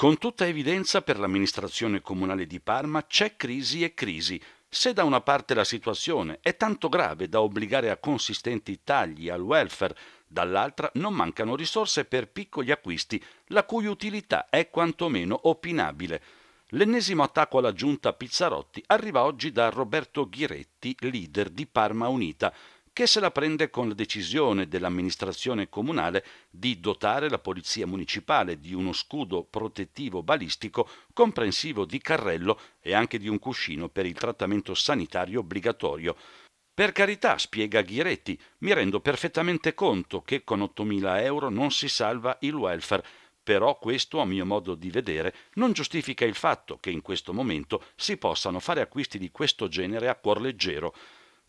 Con tutta evidenza per l'amministrazione comunale di Parma c'è crisi e crisi. Se da una parte la situazione è tanto grave da obbligare a consistenti tagli al welfare, dall'altra non mancano risorse per piccoli acquisti, la cui utilità è quantomeno opinabile. L'ennesimo attacco alla giunta Pizzarotti arriva oggi da Roberto Ghiretti, leader di Parma Unita, che se la prende con la decisione dell'amministrazione comunale di dotare la polizia municipale di uno scudo protettivo balistico comprensivo di carrello e anche di un cuscino per il trattamento sanitario obbligatorio. Per carità, spiega Ghiretti, mi rendo perfettamente conto che con 8.000 euro non si salva il welfare, però questo, a mio modo di vedere, non giustifica il fatto che in questo momento si possano fare acquisti di questo genere a cuor leggero.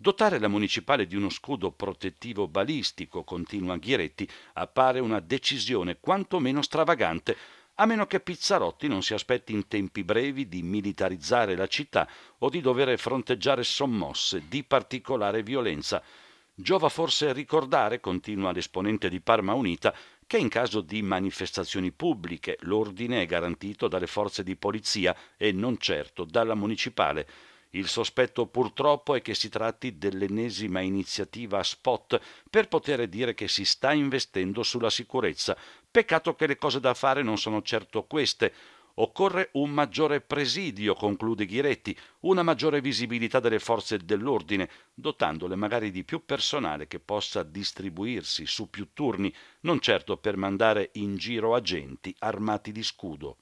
Dotare la municipale di uno scudo protettivo balistico, continua Ghiretti, appare una decisione quantomeno stravagante, a meno che Pizzarotti non si aspetti in tempi brevi di militarizzare la città o di dover fronteggiare sommosse di particolare violenza. Giova forse ricordare, continua l'esponente di Parma Unita, che in caso di manifestazioni pubbliche l'ordine è garantito dalle forze di polizia e non certo dalla municipale. Il sospetto purtroppo è che si tratti dell'ennesima iniziativa spot per poter dire che si sta investendo sulla sicurezza. Peccato che le cose da fare non sono certo queste. Occorre un maggiore presidio, conclude Ghiretti, una maggiore visibilità delle forze dell'ordine, dotandole magari di più personale che possa distribuirsi su più turni, non certo per mandare in giro agenti armati di scudo.